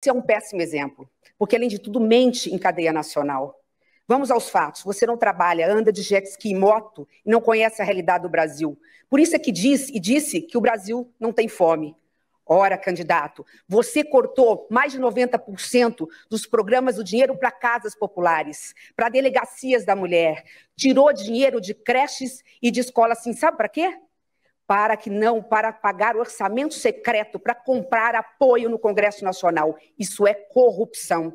Você é um péssimo exemplo, porque além de tudo mente em cadeia nacional. Vamos aos fatos. Você não trabalha, anda de jet ski e moto e não conhece a realidade do Brasil. Por isso é que diz e disse que o Brasil não tem fome. Ora, candidato, você cortou mais de 90% dos programas do dinheiro para casas populares, para delegacias da mulher, tirou dinheiro de creches e de escola assim, sabe para quê? para que não, para pagar orçamento secreto, para comprar apoio no Congresso Nacional. Isso é corrupção.